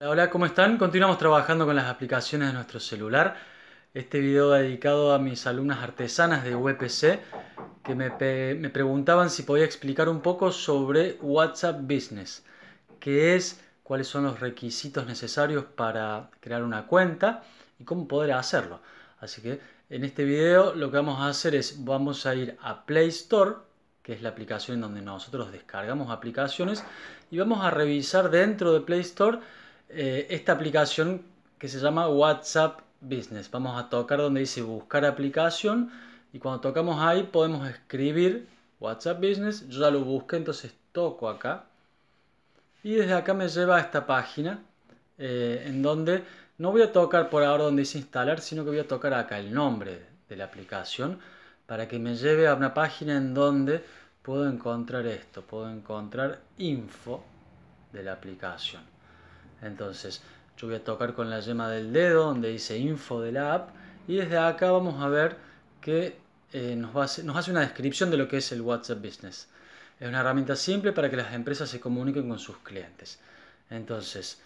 Hola, ¿cómo están? Continuamos trabajando con las aplicaciones de nuestro celular. Este video dedicado a mis alumnas artesanas de UPC que me, me, preguntaban si podía explicar un poco sobre WhatsApp Business, qué es, cuáles son los requisitos necesarios para crear una cuenta y cómo poder hacerlo. Así que en este video lo que vamos a hacer es, vamos a ir a Play Store, que es la aplicación donde nosotros descargamos aplicaciones, y vamos a revisar dentro de Play Store eh, esta aplicación que se llama WhatsApp Business. Vamos a tocar donde dice buscar aplicación y cuando tocamos ahí podemos escribir WhatsApp Business. Yo ya lo busqué, entonces toco acá. Y desde acá me lleva a esta página eh, en donde no voy a tocar por ahora donde dice instalar, sino que voy a tocar acá el nombre de la aplicación para que me lleve a una página en donde puedo encontrar esto, puedo encontrar info de la aplicación. Entonces, yo voy a tocar con la yema del dedo donde dice info de la app y desde acá vamos a ver que eh, nos, hace una descripción de lo que es el WhatsApp Business. Es una herramienta simple para que las empresas se comuniquen con sus clientes. Entonces,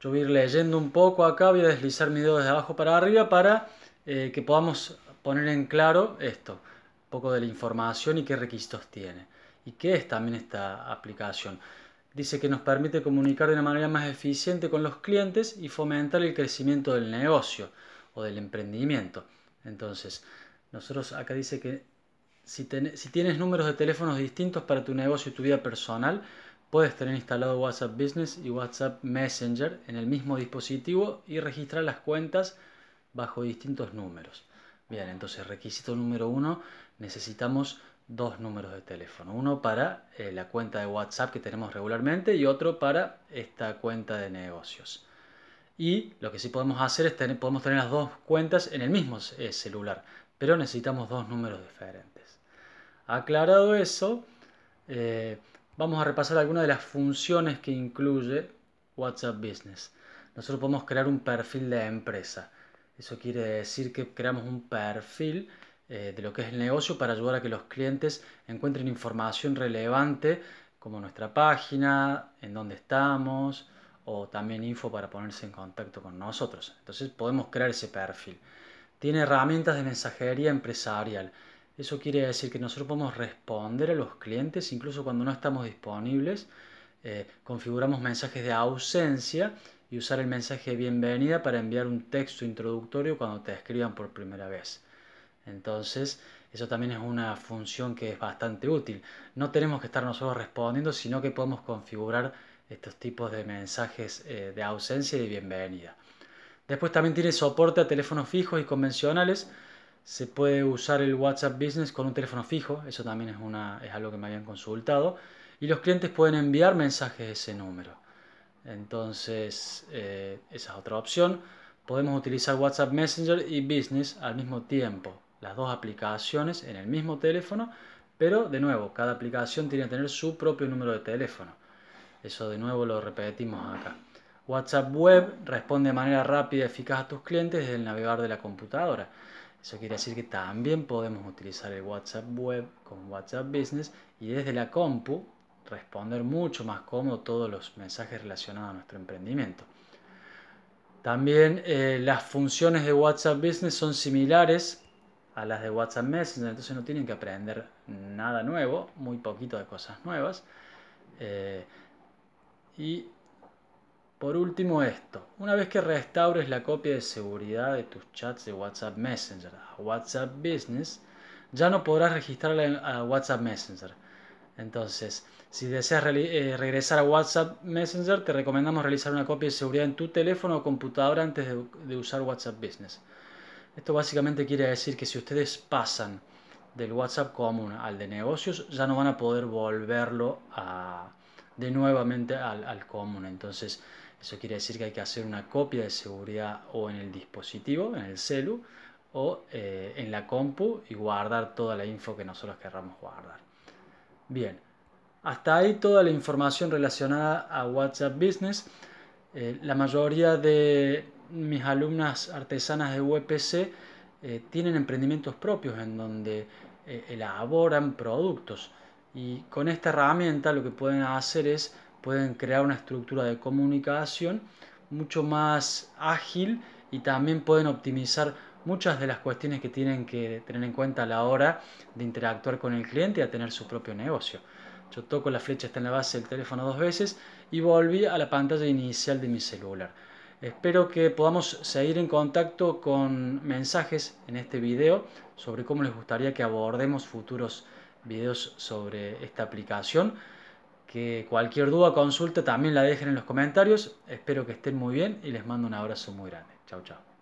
yo voy a ir leyendo un poco acá, voy a deslizar mi dedo desde abajo para arriba para eh, que podamos poner en claro esto, un poco de la información y qué requisitos tiene y qué es también esta aplicación. Dice que nos permite comunicar de una manera más eficiente con los clientes y fomentar el crecimiento del negocio o del emprendimiento. Entonces, nosotros acá dice que si, si tienes números de teléfonos distintos para tu negocio y tu vida personal, puedes tener instalado WhatsApp Business y WhatsApp Messenger en el mismo dispositivo y registrar las cuentas bajo distintos números. Bien, entonces requisito número uno, necesitamos dos números de teléfono. Uno para eh, la cuenta de WhatsApp que tenemos regularmente y otro para esta cuenta de negocios. Y lo que sí podemos hacer es tener, podemos tener las dos cuentas en el mismo eh, celular, pero necesitamos dos números diferentes. Aclarado eso, eh, vamos a repasar algunas de las funciones que incluye WhatsApp Business. Nosotros podemos crear un perfil de empresa. Eso quiere decir que creamos un perfil eh, de lo que es el negocio para ayudar a que los clientes encuentren información relevante como nuestra página, en dónde estamos o también info para ponerse en contacto con nosotros. Entonces podemos crear ese perfil. Tiene herramientas de mensajería empresarial. Eso quiere decir que nosotros podemos responder a los clientes incluso cuando no estamos disponibles. Eh, configuramos mensajes de ausencia y usar el mensaje de bienvenida para enviar un texto introductorio cuando te escriban por primera vez. Entonces, eso también es una función que es bastante útil. No tenemos que estar nosotros respondiendo, sino que podemos configurar estos tipos de mensajes eh, de ausencia y de bienvenida. Después también tiene soporte a teléfonos fijos y convencionales. Se puede usar el WhatsApp Business con un teléfono fijo, eso también es, algo que me habían consultado. Y los clientes pueden enviar mensajes de ese número. Entonces, eh, esa es otra opción. Podemos utilizar WhatsApp Messenger y Business al mismo tiempo las dos aplicaciones en el mismo teléfono, pero de nuevo, cada aplicación tiene que tener su propio número de teléfono. Eso de nuevo lo repetimos acá. WhatsApp Web responde de manera rápida y eficaz a tus clientes desde el navegar de la computadora. Eso quiere decir que también podemos utilizar el WhatsApp Web con WhatsApp Business y desde la compu responder mucho más cómodo todos los mensajes relacionados a nuestro emprendimiento. También eh, las funciones de WhatsApp Business son similares a las de WhatsApp Messenger, entonces no tienen que aprender nada nuevo, muy poquito de cosas nuevas. Eh, y por último esto, una vez que restaures la copia de seguridad de tus chats de WhatsApp Messenger a WhatsApp Business, ya no podrás registrarla a WhatsApp Messenger. Entonces, si deseas eh, regresar a WhatsApp Messenger, te recomendamos realizar una copia de seguridad en tu teléfono o computadora antes de usar WhatsApp Business. Esto básicamente quiere decir que si ustedes pasan del WhatsApp común al de negocios, ya no van a poder volverlo de nuevamente al, común. Entonces, eso quiere decir que hay que hacer una copia de seguridad o en el dispositivo, en el celu, o eh, en la compu y guardar toda la info que nosotros querramos guardar. Bien, hasta ahí toda la información relacionada a WhatsApp Business. Eh, la mayoría de mis alumnas artesanas de UPC eh, tienen emprendimientos propios en donde eh, elaboran productos y con esta herramienta lo que pueden hacer es pueden crear una estructura de comunicación mucho más ágil y también pueden optimizar muchas de las cuestiones que tienen que tener en cuenta a la hora de interactuar con el cliente y a tener su propio negocio. Yo toco la flecha está en la base del teléfono dos veces y volví a la pantalla inicial de mi celular. Espero que podamos seguir en contacto con mensajes en este video sobre cómo les gustaría que abordemos futuros videos sobre esta aplicación. Que cualquier duda consulta también la dejen en los comentarios. Espero que estén muy bien y les mando un abrazo muy grande. Chao, chao.